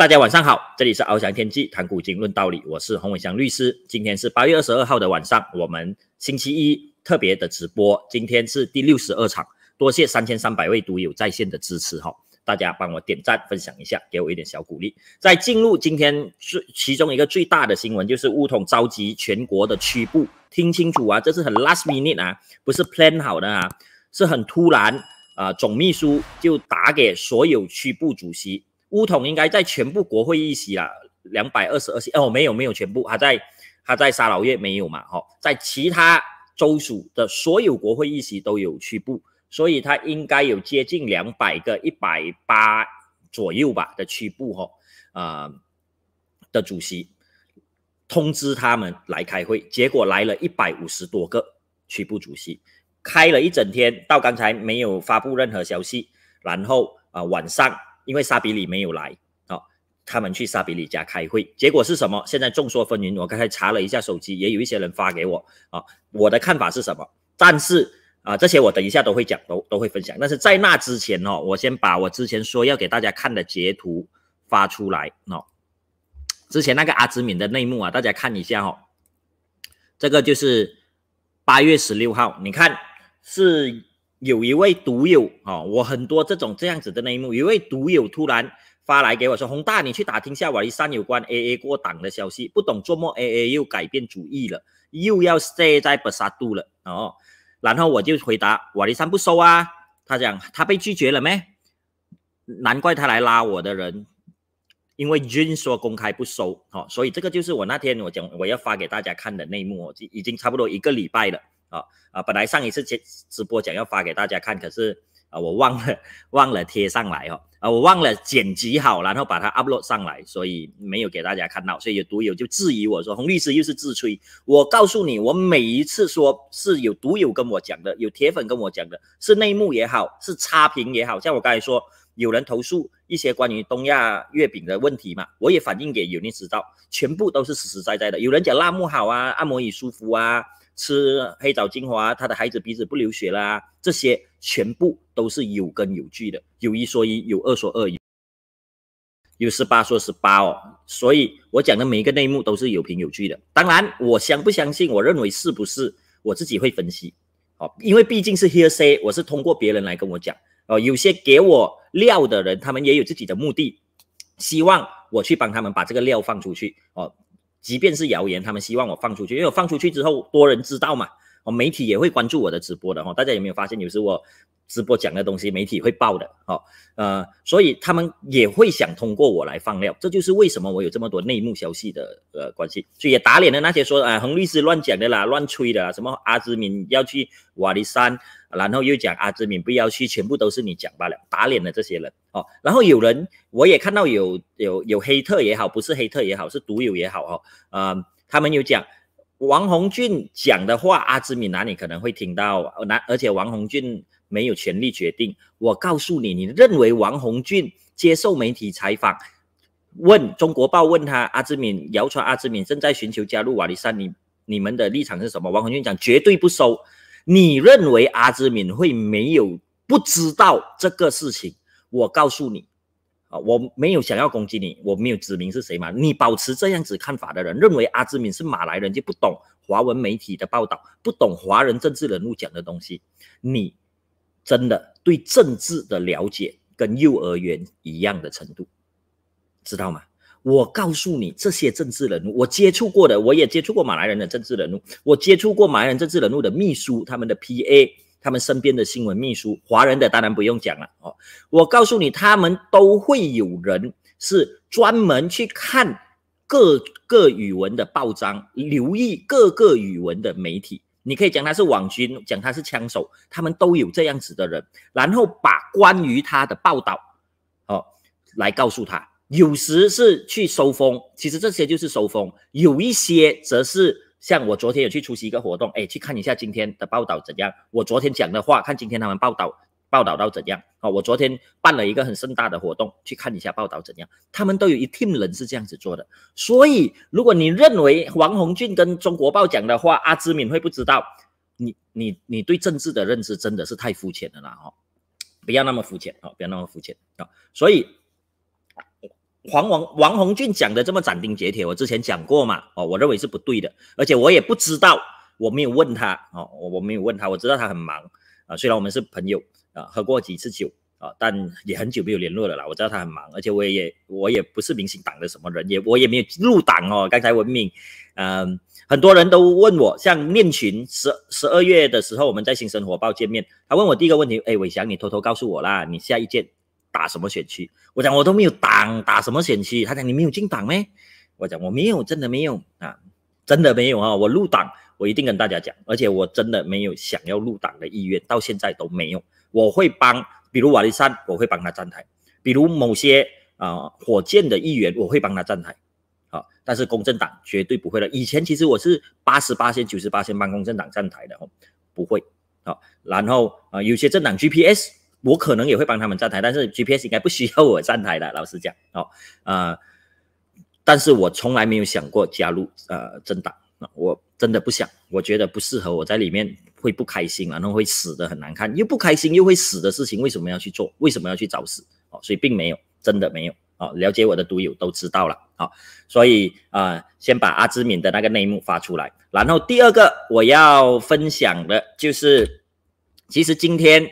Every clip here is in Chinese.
大家晚上好，这里是翱翔天际谈古今论道理，我是洪伟祥律师。今天是八月二十二号的晚上，我们星期一特别的直播，今天是第六十二场，多谢三千三百位独有在线的支持哈，大家帮我点赞分享一下，给我一点小鼓励。在进入今天最其中一个最大的新闻，就是乌统召集全国的区部，听清楚啊，这是很 last minute 啊，不是 plan 好的啊，是很突然啊，总秘书就打给所有区部主席。乌统应该在全部国会议席啦，两百二十二席哦，没有没有全部，他在他在沙劳院没有嘛，哦，在其他州属的所有国会议席都有区部，所以他应该有接近两百个一百八左右吧的区部哦，啊的主席通知他们来开会，结果来了一百五十多个区部主席，开了一整天，到刚才没有发布任何消息，然后啊晚上。因为沙比里没有来啊，他们去沙比里家开会，结果是什么？现在众说纷纭。我刚才查了一下手机，也有一些人发给我啊。我的看法是什么？但是啊，这些我等一下都会讲，都都会分享。但是在那之前哦，我先把我之前说要给大家看的截图发出来哦。之前那个阿兹敏的内幕啊，大家看一下哦。这个就是八月十六号，你看是。有一位独友啊，我很多这种这样子的内幕。一位独友突然发来给我，说：“洪大，你去打听下瓦利山有关 AA 过档的消息，不懂做梦 a a 又改变主意了，又要 stay 在不杀度了哦。”然后我就回答：“瓦利山不收啊。”他讲他被拒绝了没？难怪他来拉我的人，因为君说公开不收哦，所以这个就是我那天我讲我要发给大家看的内幕，已经差不多一个礼拜了。啊啊！本来上一次直直播讲要发给大家看，可是啊，我忘了忘了贴上来哦，啊，我忘了剪辑好，然后把它 upload 上来，所以没有给大家看到。所以有读友就质疑我说：“红律师又是自吹。”我告诉你，我每一次说是有读友跟我讲的，有铁粉跟我讲的，是内幕也好，是差评也好像我刚才说有人投诉一些关于东亚月饼的问题嘛，我也反映给有人知道，全部都是实实在在的。有人讲辣木好啊，按摩椅舒服啊。吃黑枣精华，他的孩子鼻子不流血啦，这些全部都是有根有据的，有一说一，有二说二，有十八说十八哦。所以我讲的每一个内幕都是有凭有据的。当然，我相不相信，我认为是不是，我自己会分析哦。因为毕竟是 hearsay，我是通过别人来跟我讲哦。有些给我料的人，他们也有自己的目的，希望我去帮他们把这个料放出去哦。即便是谣言，他们希望我放出去，因为我放出去之后，多人知道嘛。哦，媒体也会关注我的直播的哈，大家有没有发现，有时我直播讲的东西，媒体会报的哦，呃，所以他们也会想通过我来放料，这就是为什么我有这么多内幕消息的呃关系，所以也打脸了那些说啊，洪律师乱讲的啦，乱吹的，什么阿兹敏要去瓦利山，然后又讲阿兹敏不要去，全部都是你讲罢了，打脸的这些人哦，然后有人我也看到有有有黑特也好，不是黑特也好，是独友也好哦，嗯，他们有讲。王洪俊讲的话，阿兹敏哪里可能会听到？那而且王洪俊没有权利决定。我告诉你，你认为王洪俊接受媒体采访，问中国报问他，阿兹敏谣传阿兹敏正在寻求加入瓦利山，你你们的立场是什么？王洪俊讲绝对不收。你认为阿兹敏会没有不知道这个事情？我告诉你。啊，我没有想要攻击你，我没有指明是谁嘛。你保持这样子看法的人，认为阿兹敏是马来人就不懂华文媒体的报道，不懂华人政治人物讲的东西。你真的对政治的了解跟幼儿园一样的程度，知道吗？我告诉你，这些政治人物，我接触过的，我也接触过马来人的政治人物，我接触过马来人政治人物的秘书，他们的 P.A. 他们身边的新闻秘书，华人的当然不用讲了哦。我告诉你，他们都会有人是专门去看各个语文的报章，留意各个语文的媒体。你可以讲他是网军，讲他是枪手，他们都有这样子的人，然后把关于他的报道哦来告诉他。有时是去收风，其实这些就是收风；有一些则是。像我昨天有去出席一个活动，哎，去看一下今天的报道怎样？我昨天讲的话，看今天他们报道报道到怎样？哦，我昨天办了一个很盛大的活动，去看一下报道怎样？他们都有一 team 人是这样子做的，所以如果你认为王宏俊跟中国报讲的话，阿芝敏会不知道，你你你对政治的认知真的是太肤浅的啦！哦，不要那么肤浅哦，不要那么肤浅哦，所以。黄王王洪俊讲的这么斩钉截铁，我之前讲过嘛，哦，我认为是不对的，而且我也不知道，我没有问他，哦，我我没有问他，我知道他很忙，啊，虽然我们是朋友，啊，喝过几次酒，啊，但也很久没有联络了啦。我知道他很忙，而且我也我也不是明星党的什么人，也我也没有入党哦。刚才文明，嗯，很多人都问我，像面群十十二月的时候我们在《新生火报见面，他问我第一个问题，哎，伟翔，你偷偷告诉我啦，你下一见。打什么选区？我讲我都没有党，打什么选区？他讲你没有进党咩？我讲我没有，真的没有啊，真的没有啊！我入党，我一定跟大家讲，而且我真的没有想要入党的意愿，到现在都没有。我会帮，比如瓦力山，我会帮他站台；比如某些啊火箭的议员，我会帮他站台。好，但是公正党绝对不会了。以前其实我是八十八线、九十八线帮公正党站台的，不会。好，然后啊，有些政党 GPS。我可能也会帮他们站台，但是 GPS 应该不需要我站台的。老实讲，哦啊，但是我从来没有想过加入呃政党，我真的不想，我觉得不适合，我在里面会不开心，然后会死的很难看，又不开心又会死的事情，为什么要去做？为什么要去找死？哦，所以并没有，真的没有哦。了解我的赌友都知道了，哦，所以啊，先把阿芝敏的那个内幕发出来，然后第二个我要分享的就是，其实今天。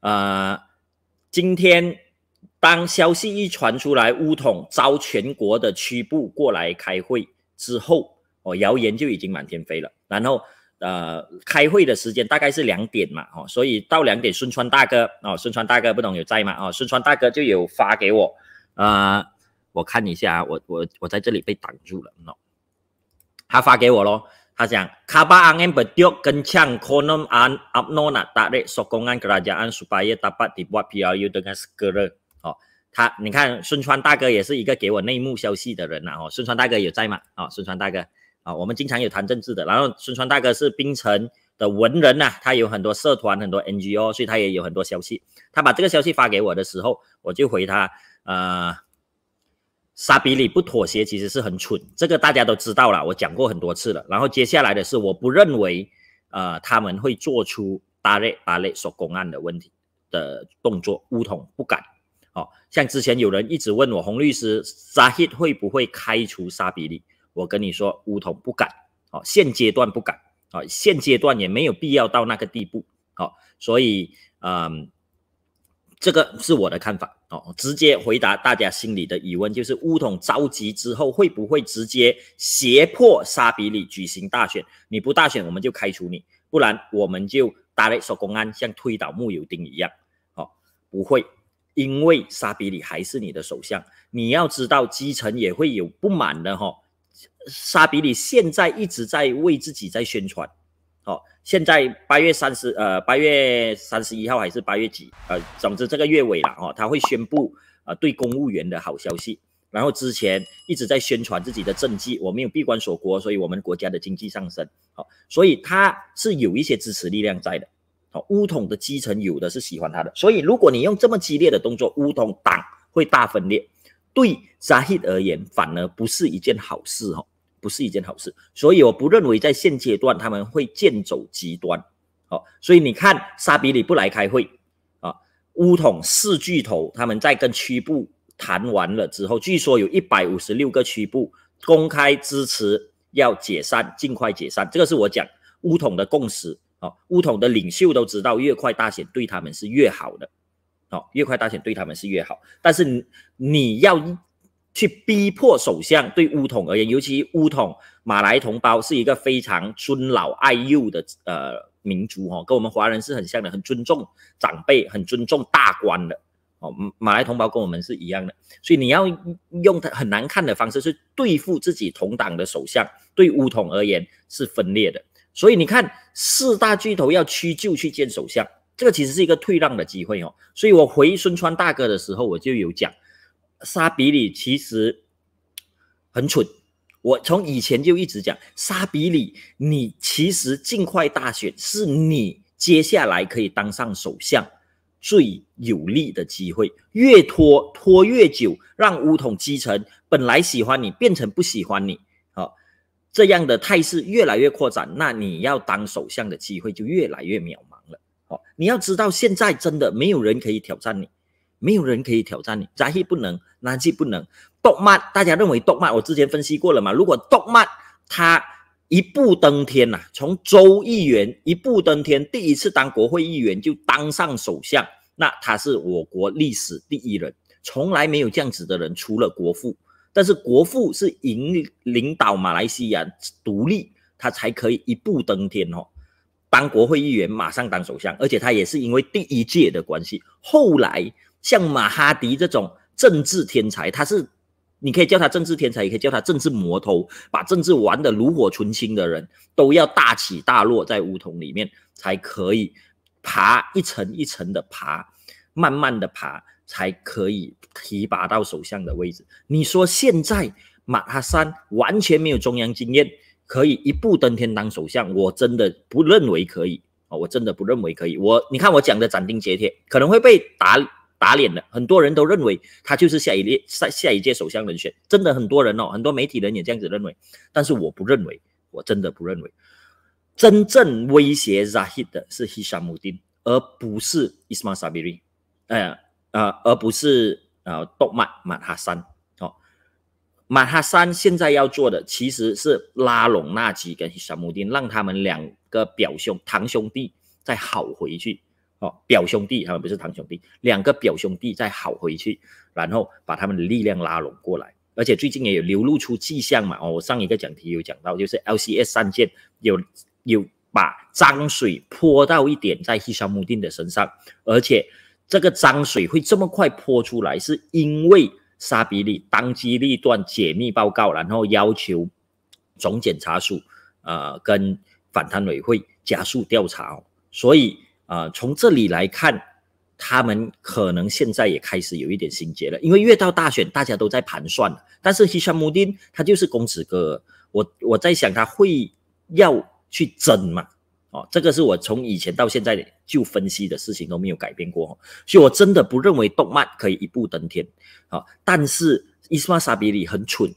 呃，今天当消息一传出来，乌统招全国的区部过来开会之后，哦，谣言就已经满天飞了。然后，呃，开会的时间大概是两点嘛，哦，所以到两点，孙川大哥，哦，孙川大哥不懂有在吗？哦，孙川大哥就有发给我，呃，我看一下，我我我在这里被挡住了，no，他发给我喽。他讲，卡巴昂恩被丢更强可能按阿诺纳塔勒所控安格拉贾安，supply tapat dibuat plu dengan s k l r 哦，他，你看孙川大哥也是一个给我内幕消息的人呐。哦，孙川大哥有在吗？哦，孙川大哥，啊，我们经常有谈政治的。然后孙川大哥是冰城的文人呐，他有很多社团，很多 NGO，所以他也有很多消息。他把这个消息发给我的时候，我就回他，呃。沙比里不妥协，其实是很蠢，这个大家都知道了，我讲过很多次了。然后接下来的是，我不认为，呃，他们会做出打雷打雷所公案的问题的动作。乌统不敢，哦，像之前有人一直问我，洪律师，沙希会不会开除沙比里？我跟你说，乌统不敢，哦，现阶段不敢，哦，现阶段也没有必要到那个地步，哦，所以，嗯，这个是我的看法。哦，直接回答大家心里的疑问，就是乌统召集之后会不会直接胁迫沙比里举行大选？你不大选，我们就开除你；不然我们就打雷说公安像推倒木油钉一样。哦，不会，因为沙比里还是你的首相。你要知道基层也会有不满的哈。沙比里现在一直在为自己在宣传。哦，现在八月三十，呃，八月三十一号还是八月几？呃，总之这个月尾了哦，他会宣布呃对公务员的好消息。然后之前一直在宣传自己的政绩，我没有闭关锁国，所以我们国家的经济上升。好，所以他是有一些支持力量在的。好，乌统的基层有的是喜欢他的，所以如果你用这么激烈的动作，乌统党会大分裂，对扎希而言反而不是一件好事哦。不是一件好事，所以我不认为在现阶段他们会剑走极端，好，所以你看沙比里不来开会啊，乌统四巨头他们在跟区部谈完了之后，据说有一百五十六个区部公开支持要解散，尽快解散，这个是我讲乌统的共识，啊，乌统的领袖都知道越快大选对他们是越好的，啊，越快大选对他们是越好，但是你你要一。去逼迫首相，对乌统而言，尤其乌统马来同胞是一个非常尊老爱幼的呃民族哦，跟我们华人是很像的，很尊重长辈，很尊重大官的哦。马来同胞跟我们是一样的，所以你要用它很难看的方式去对付自己同党的首相，对乌统而言是分裂的。所以你看，四大巨头要屈就去见首相，这个其实是一个退让的机会哦。所以我回孙川大哥的时候，我就有讲。沙比里其实很蠢，我从以前就一直讲，沙比里，你其实尽快大选是你接下来可以当上首相最有利的机会，越拖拖越久，让乌统基层本来喜欢你变成不喜欢你，啊，这样的态势越来越扩展，那你要当首相的机会就越来越渺茫了。哦，你要知道现在真的没有人可以挑战你，没有人可以挑战你，扎希不能。那既不能动漫，大家认为动漫？我之前分析过了嘛。如果动漫他一步登天呐，从州议员一步登天，第一次当国会议员就当上首相，那他是我国历史第一人，从来没有这样子的人。除了国父，但是国父是引领导马来西亚独立，他才可以一步登天哦。当国会议员，马上当首相，而且他也是因为第一届的关系。后来像马哈迪这种。政治天才，他是，你可以叫他政治天才，也可以叫他政治魔头，把政治玩的炉火纯青的人，都要大起大落在梧桐里面才可以爬一层一层的爬，慢慢的爬，才可以提拔到首相的位置。你说现在马哈山完全没有中央经验，可以一步登天当首相，我真的不认为可以啊，我真的不认为可以。我你看我讲的斩钉截铁，可能会被打。打脸的，很多人都认为他就是下一届下下一届首相人选，真的很多人哦，很多媒体人也这样子认为，但是我不认为，我真的不认为，真正威胁扎 hit 的是 Hisham d d i n 而不是 Isma 伊斯马萨 i 里，呃啊，而不是呃，东马马哈三哦。马哈三现在要做的其实是拉拢纳吉跟希 d i 丁，让他们两个表兄堂兄弟再好回去。哦，表兄弟他们不是堂兄弟，两个表兄弟再好回去，然后把他们的力量拉拢过来。而且最近也有流露出迹象嘛。哦，我上一个讲题有讲到，就是 LCS 案件有有把脏水泼到一点在希沙穆定的身上，而且这个脏水会这么快泼出来，是因为沙比里当机立断解密报告，然后要求总检察署呃跟反贪委会加速调查，所以。啊，从这里来看，他们可能现在也开始有一点心结了，因为越到大选，大家都在盘算。但是 m 斯 d 穆丁他就是公子哥，我我在想他会要去争嘛？哦，这个是我从以前到现在就分析的事情都没有改变过，所以我真的不认为动漫可以一步登天。好，但是伊斯曼沙比里很蠢，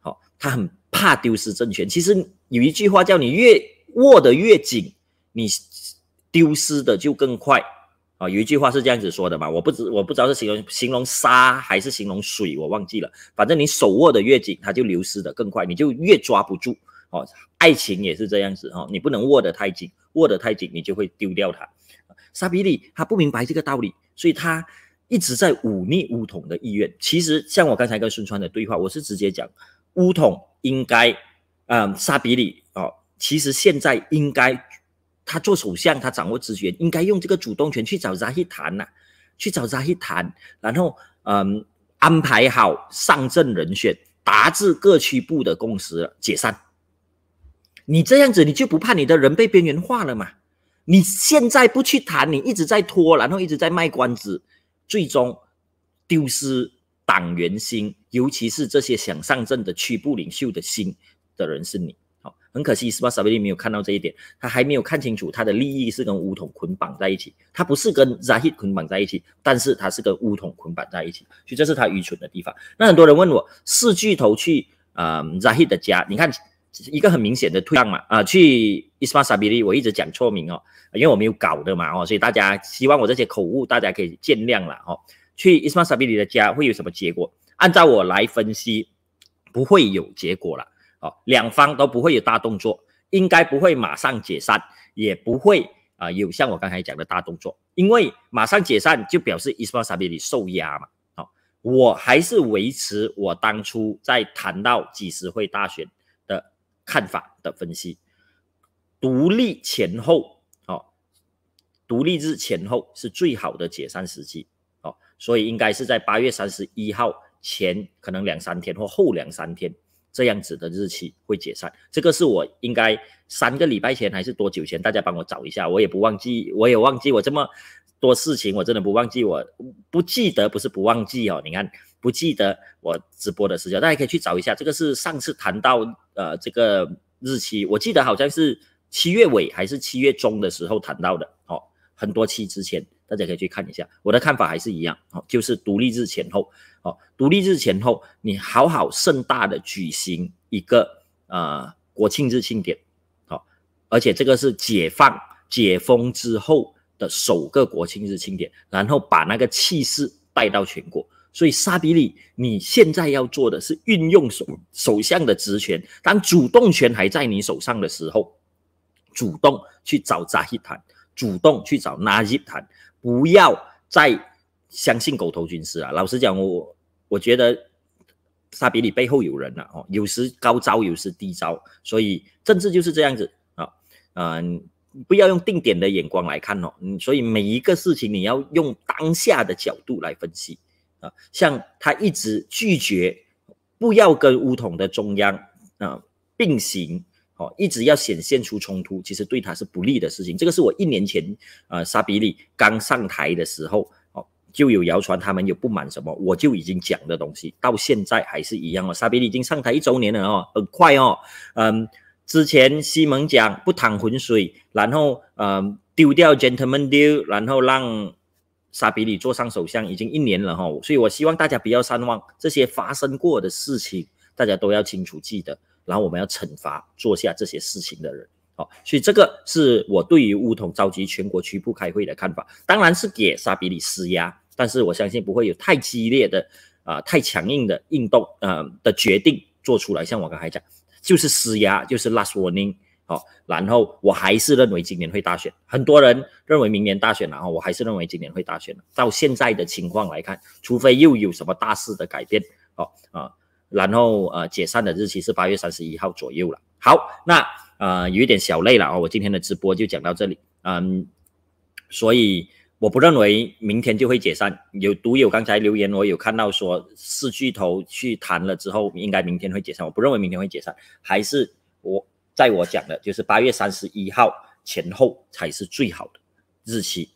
好，他很怕丢失政权。其实有一句话叫你越握得越紧，你。丢失的就更快啊！有一句话是这样子说的嘛，我不知我不知道是形容形容沙还是形容水，我忘记了。反正你手握的越紧，它就流失的更快，你就越抓不住哦。爱情也是这样子哦，你不能握得太紧，握得太紧你就会丢掉它。沙比利他不明白这个道理，所以他一直在忤逆乌统的意愿。其实像我刚才跟孙川的对话，我是直接讲乌统应该，嗯，沙比利哦，其实现在应该。他做首相，他掌握资源，应该用这个主动权去找扎希谈呐，去找扎希谈，然后嗯安排好上阵人选，达至各区部的共识，解散。你这样子，你就不怕你的人被边缘化了嘛？你现在不去谈，你一直在拖，然后一直在卖关子，最终丢失党员心，尤其是这些想上阵的区部领袖的心的人是你。很可惜 s m a s a b i i 没有看到这一点，他还没有看清楚，他的利益是跟乌统捆绑在一起，他不是跟 Zahid 捆绑在一起，但是他是跟乌统捆绑在一起，所以这是他愚蠢的地方。那很多人问我，四巨头去啊 Zahid 的家，你看一个很明显的退让嘛，啊，去 e s m a Sabili 我一直讲错名哦，因为我没有搞的嘛哦，所以大家希望我这些口误大家可以见谅了哦。去 e s m a Sabili 的家会有什么结果？按照我来分析，不会有结果了。哦，两方都不会有大动作，应该不会马上解散，也不会啊有像我刚才讲的大动作，因为马上解散就表示伊斯巴纳比里受压嘛。好，我还是维持我当初在谈到几十会大选的看法的分析，独立前后，哦，独立日前后是最好的解散时机，哦，所以应该是在八月三十一号前可能两三天或后两三天。这样子的日期会解散，这个是我应该三个礼拜前还是多久前？大家帮我找一下，我也不忘记，我也忘记我这么多事情，我真的不忘记，我不记得不是不忘记哦。你看不记得我直播的时间，大家可以去找一下，这个是上次谈到呃这个日期，我记得好像是七月尾还是七月中的时候谈到的哦，很多期之前。大家可以去看一下，我的看法还是一样，好，就是独立日前后，哦，独立日前后，你好好盛大的举行一个呃国庆日庆典，好，而且这个是解放解封之后的首个国庆日庆典，然后把那个气势带到全国。所以，沙比里，你现在要做的是运用首首相的职权，当主动权还在你手上的时候，主动去找扎希坦，主动去找纳吉坦。不要再相信狗头军师了。老实讲，我我觉得萨比里背后有人了哦。有时高招，有时低招，所以政治就是这样子啊。呃，不要用定点的眼光来看哦。所以每一个事情，你要用当下的角度来分析啊。像他一直拒绝不要跟乌统的中央啊并行。哦，一直要显现出冲突，其实对他是不利的事情。这个是我一年前，呃，沙比利刚上台的时候，哦，就有谣传他们有不满什么，我就已经讲的东西，到现在还是一样哦。沙比利已经上台一周年了哦，很快哦，嗯，之前西蒙讲不淌浑水，然后呃丢掉 gentleman deal，然后让沙比里坐上首相，已经一年了哈。所以我希望大家不要善忘，这些发生过的事情，大家都要清楚记得。然后我们要惩罚做下这些事情的人，好，所以这个是我对于乌统召集全国区部开会的看法。当然是给沙比里施压，但是我相信不会有太激烈的，啊，太强硬的运动，呃的决定做出来。像我刚才讲，就是施压，就是拉手拧，好。然后我还是认为今年会大选，很多人认为明年大选，然后我还是认为今年会大选。到现在的情况来看，除非又有什么大事的改变，好啊。然后呃，解散的日期是八月三十一号左右了。好，那呃有一点小累了啊，我今天的直播就讲到这里。嗯，所以我不认为明天就会解散。有独友刚才留言，我有看到说四巨头去谈了之后，应该明天会解散。我不认为明天会解散，还是我在我讲的就是八月三十一号前后才是最好的日期。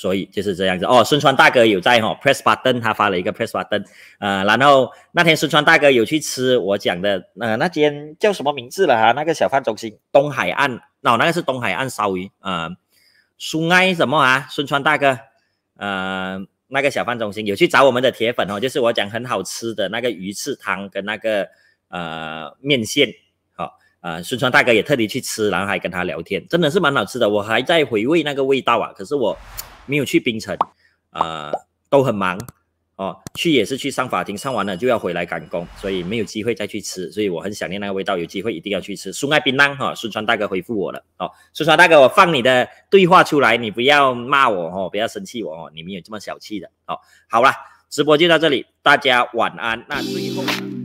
所以就是这样子哦。孙川大哥有在哈，press button，他发了一个 press button，呃，然后那天孙川大哥有去吃我讲的，呃，那间叫什么名字了啊？那个小贩中心东海岸，哦，那个是东海岸烧鱼啊。苏埃什么啊？孙川大哥，呃，那个小贩中心有去找我们的铁粉哦，就是我讲很好吃的那个鱼翅汤跟那个呃面线，好啊。孙川大哥也特地去吃，然后还跟他聊天，真的是蛮好吃的，我还在回味那个味道啊。可是我。没有去冰城，啊，都很忙，哦，去也是去上法庭，上完了就要回来赶工，所以没有机会再去吃，所以我很想念那个味道，有机会一定要去吃。苏爱冰榔哈，孙川大哥回复我了，哦，孙川大哥，我放你的对话出来，你不要骂我哦，不要生气我哦，你没有这么小气的哦。好了，直播就到这里，大家晚安。那最后。